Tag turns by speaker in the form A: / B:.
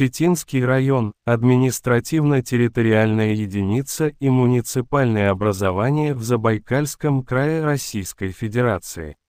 A: Читинский район – административно-территориальная единица и муниципальное образование в Забайкальском крае Российской Федерации.